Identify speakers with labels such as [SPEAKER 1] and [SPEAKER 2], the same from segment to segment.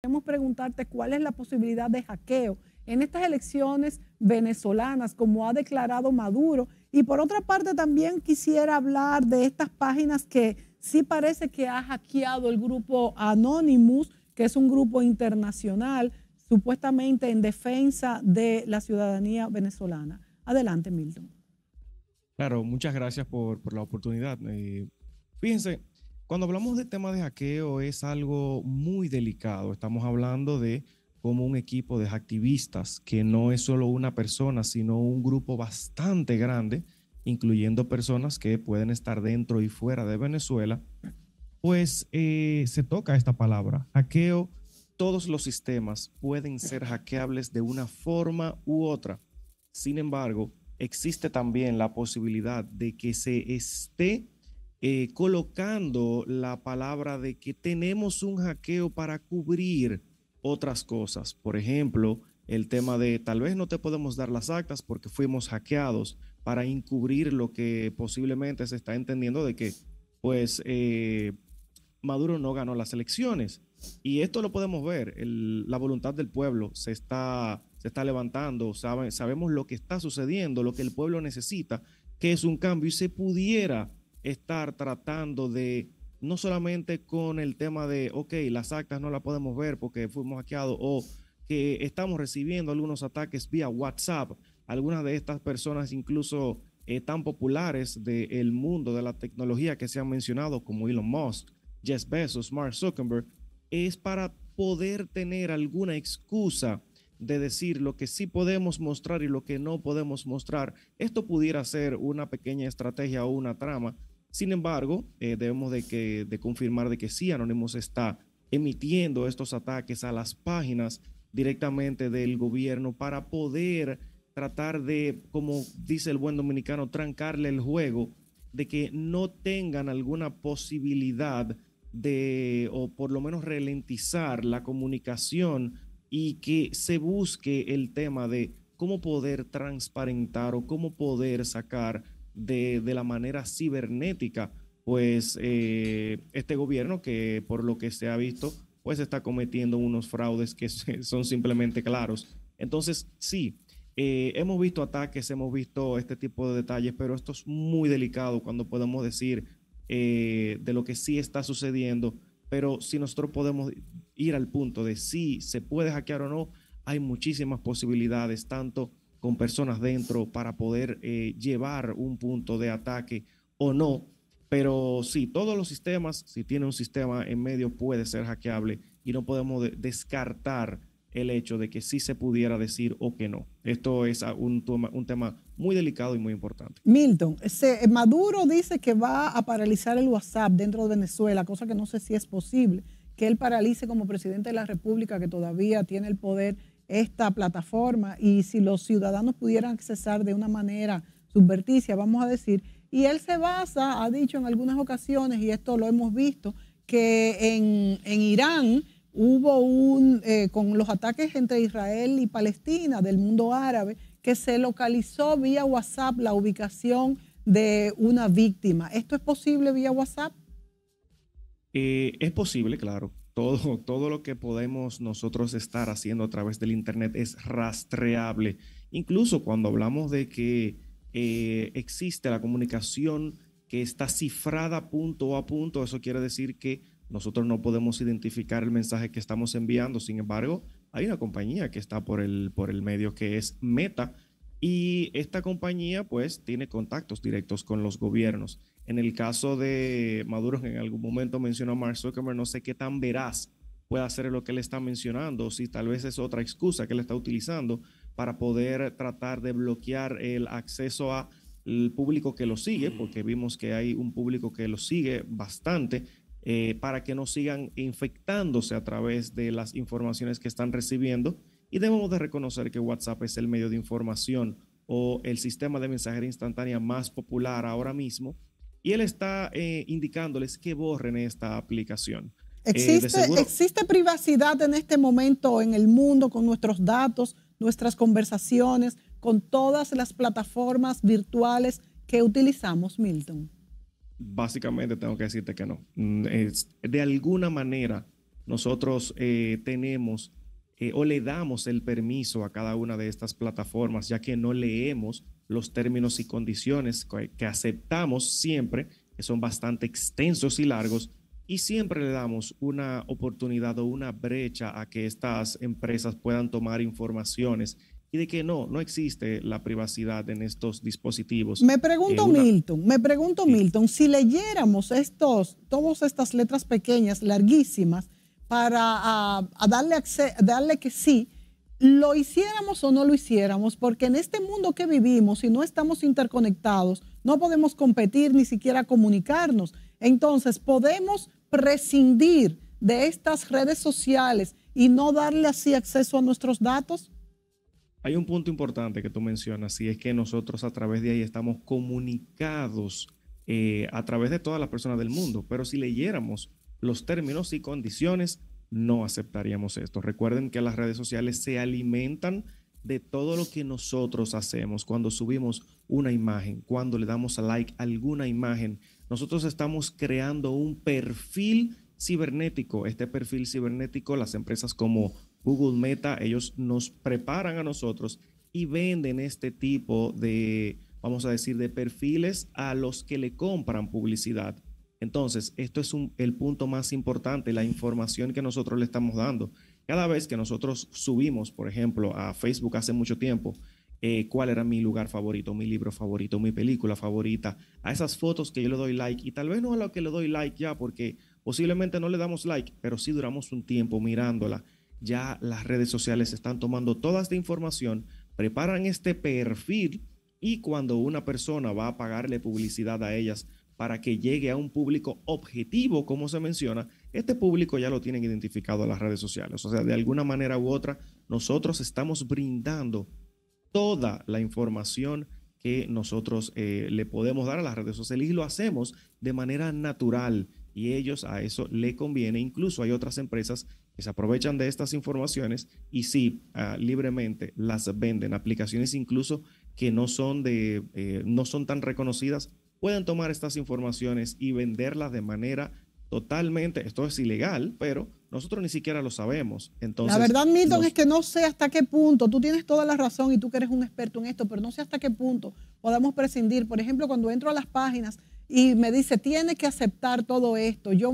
[SPEAKER 1] Queremos preguntarte cuál es la posibilidad de hackeo en estas elecciones venezolanas, como ha declarado Maduro. Y por otra parte, también quisiera hablar de estas páginas que sí parece que ha hackeado el grupo Anonymous, que es un grupo internacional, supuestamente en defensa de la ciudadanía venezolana. Adelante, Milton.
[SPEAKER 2] Claro, muchas gracias por, la oportunidad. Eh, fíjense, cuando hablamos de tema de hackeo es algo muy delicado. Estamos hablando de como un equipo de activistas, que no es solo una persona, sino un grupo bastante grande, incluyendo personas que pueden estar dentro y fuera de Venezuela, pues eh, se toca esta palabra, hackeo. Todos los sistemas pueden ser hackeables de una forma u otra. Sin embargo, existe también la posibilidad de que se esté eh, colocando la palabra de que tenemos un hackeo para cubrir otras cosas. Por ejemplo, el tema de tal vez no te podemos dar las actas porque fuimos hackeados para encubrir lo que posiblemente se está entendiendo de que, pues, eh, Maduro no ganó las elecciones. Y esto lo podemos ver, la voluntad del pueblo se está, se está levantando, sabemos lo que está sucediendo, lo que el pueblo necesita, que es un cambio y se pudiera estar tratando de no solamente con el tema de, ok, las actas no las podemos ver porque fuimos hackeados o que estamos recibiendo algunos ataques vía WhatsApp. Algunas de estas personas incluso eh, tan populares del mundo de la tecnología que se han mencionado como Elon Musk, Jeff Bezos, Mark Zuckerberg, es para poder tener alguna excusa de decir lo que sí podemos mostrar y lo que no podemos mostrar. Esto pudiera ser una pequeña estrategia o una trama sin embargo, eh, debemos de, que, confirmar de que sí, Anonymous está emitiendo estos ataques a las páginas directamente del gobierno para poder tratar de, como dice el buen dominicano, trancarle el juego de que no tengan alguna posibilidad de, o por lo menos ralentizar la comunicación y que se busque el tema de cómo poder transparentar o cómo poder sacar de, la manera cibernética, pues eh, este gobierno que por lo que se ha visto, pues está cometiendo unos fraudes que son simplemente claros. Entonces, sí, eh, hemos visto ataques, hemos visto este tipo de detalles, pero esto es muy delicado cuando podemos decir eh, de lo que sí está sucediendo, pero si nosotros podemos ir al punto de si se puede hackear o no, hay muchísimas posibilidades, tanto con personas dentro para poder eh, llevar un punto de ataque o no. Pero sí, todos los sistemas, si tiene un sistema en medio, puede ser hackeable y no podemos descartar el hecho de que sí se pudiera decir o que no. Esto es un, un tema muy delicado y muy importante.
[SPEAKER 1] Milton, eh, Maduro dice que va a paralizar el WhatsApp dentro de Venezuela, cosa que no sé si es posible, que él paralice como presidente de la República, que todavía tiene el poder esta plataforma y si los ciudadanos pudieran accesar de una manera subverticia, vamos a decir, y él se basa, ha dicho en algunas ocasiones, y esto lo hemos visto, que en, en Irán hubo un, eh, con los ataques entre Israel y Palestina del mundo árabe, que se localizó vía WhatsApp la ubicación de una víctima. ¿Esto es posible vía WhatsApp?
[SPEAKER 2] Eh, es posible, claro todo, lo que podemos nosotros estar haciendo a través del Internet es rastreable. Incluso cuando hablamos de que eh, existe la comunicación que está cifrada punto a punto, eso quiere decir que nosotros no podemos identificar el mensaje que estamos enviando. Sin embargo, hay una compañía que está por el, por el medio que es Meta, y esta compañía pues tiene contactos directos con los gobiernos. En el caso de Maduro, que en algún momento mencionó a Mark Zuckerberg, no sé qué tan veraz puede hacer lo que él está mencionando, si tal vez es otra excusa que él está utilizando para poder tratar de bloquear el acceso a el público que lo sigue, porque vimos que hay un público que lo sigue bastante, eh, para que no sigan infectándose a través de las informaciones que están recibiendo y debemos de reconocer que WhatsApp es el medio de información o el sistema de mensajería instantánea más popular ahora mismo. Y él está eh, indicándoles que borren esta aplicación. Eh, ¿Existe, ¿Existe
[SPEAKER 1] privacidad en este momento en el mundo con nuestros datos, nuestras conversaciones, con todas las plataformas virtuales que utilizamos, Milton?
[SPEAKER 2] Básicamente tengo que decirte que no. Mm, de alguna manera nosotros eh, tenemos eh, o le damos el permiso a cada una de estas plataformas, ya que no leemos los términos y condiciones que, aceptamos siempre, que son bastante extensos y largos, y siempre le damos una oportunidad o una brecha a que estas empresas puedan tomar informaciones y de que no, no existe la privacidad en estos dispositivos. Me pregunto, eh,
[SPEAKER 1] Milton, me pregunto, Milton, si leyéramos estos, todas estas letras pequeñas, larguísimas, para darle, darle que sí, lo hiciéramos o no lo hiciéramos, porque en este mundo que vivimos, si no estamos interconectados, no podemos competir ni siquiera comunicarnos. Entonces, podemos prescindir de estas redes sociales y no darle así acceso a nuestros datos?
[SPEAKER 2] Hay un punto importante que tú mencionas y es que nosotros a través de ahí estamos comunicados eh, a través de todas las personas del mundo, pero si leyéramos los términos y condiciones, no aceptaríamos esto. Recuerden que las redes sociales se alimentan de todo lo que nosotros hacemos cuando subimos una imagen, cuando le damos a like alguna imagen. Nosotros estamos creando un perfil cibernético. Este perfil cibernético, las empresas como Google Meta, ellos nos preparan a nosotros y venden este tipo de, vamos a decir, de perfiles a los que le compran publicidad. Entonces, esto es el punto más importante, la información que nosotros le estamos dando. Cada vez que nosotros subimos, por ejemplo, a Facebook hace mucho tiempo, eh, cuál era mi lugar favorito, mi libro favorito, mi película favorita, a esas fotos que yo le doy like y tal vez no a lo que le doy like ya porque posiblemente no le damos like, pero sí duramos un tiempo mirándola. Ya las redes sociales están tomando toda esta información, preparan este perfil y cuando una persona va a pagarle publicidad a ellas para que llegue a un público objetivo, como se menciona, este público ya lo tienen identificado en las redes sociales. O sea, de alguna manera u otra, nosotros estamos brindando toda la información que nosotros eh, le podemos dar a las redes sociales y lo hacemos de manera natural y ellos a eso le conviene. Incluso hay otras empresas que se aprovechan de estas informaciones y sí, ah, libremente las venden. Aplicaciones incluso que no son, de, eh, no son tan reconocidas pueden tomar estas informaciones y venderlas de manera totalmente, esto es ilegal, pero nosotros ni siquiera lo sabemos. Entonces, la verdad, Milton, es
[SPEAKER 1] que no sé hasta qué punto, tú tienes toda la razón y tú que eres un experto en esto, pero no sé hasta qué punto podamos prescindir. Por ejemplo, cuando entro a las páginas y me dice, tiene que aceptar todo esto. Yo,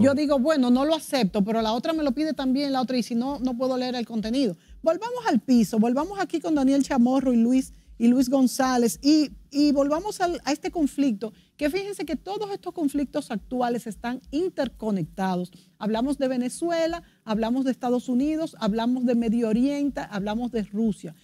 [SPEAKER 1] yo digo, bueno, no lo acepto, pero la otra me lo pide también, la otra, y si no, no puedo leer el contenido. Volvamos al piso, volvamos aquí con Daniel Chamorro y Luis y Luis González. Y, volvamos a este conflicto, que fíjense que todos estos conflictos actuales están interconectados. Hablamos de Venezuela, hablamos de Estados Unidos, hablamos de Medio Oriente, hablamos de Rusia.